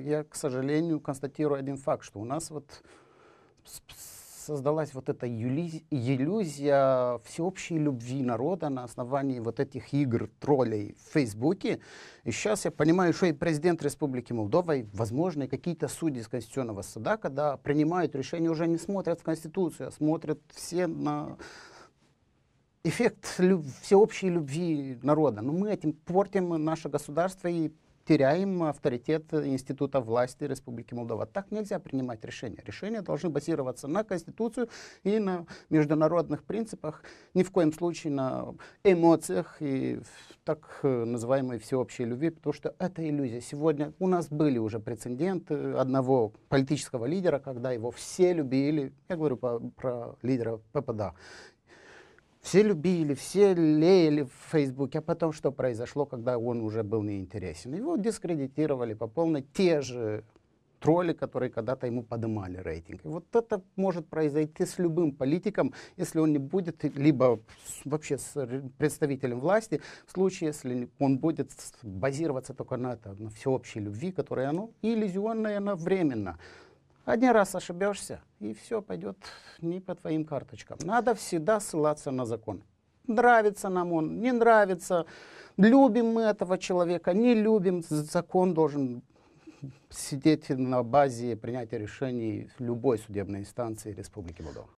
Я, к сожалению, констатирую один факт, что у нас вот создалась вот эта иллюзия всеобщей любви народа на основании вот этих игр троллей в Фейсбуке. И сейчас я понимаю, что и президент Республики Молдова, и, возможно, и какие-то судьи из Конституционного суда, когда принимают решение, уже не смотрят в Конституцию, а смотрят все на эффект люб всеобщей любви народа. Но мы этим портим наше государство и теряем авторитет института власти Республики Молдова. Так нельзя принимать решения. Решения должны базироваться на Конституцию и на международных принципах, ни в коем случае на эмоциях и так э, называемой всеобщей любви, потому что это иллюзия. Сегодня у нас были уже прецеденты одного политического лидера, когда его все любили, я говорю по, про лидера ППДА, все любили, все леяли в Фейсбуке, а потом что произошло, когда он уже был неинтересен? Его дискредитировали по полной те же тролли, которые когда-то ему поднимали рейтинг. И вот это может произойти с любым политиком, если он не будет либо вообще с представителем власти, в случае, если он будет базироваться только на, это, на всеобщей любви, которая, ну, иллюзионная, она временно. Один раз ошибешься, и все пойдет не по твоим карточкам. Надо всегда ссылаться на закон. Нравится нам он, не нравится, любим мы этого человека, не любим, закон должен сидеть на базе принятия решений любой судебной инстанции Республики Молдова.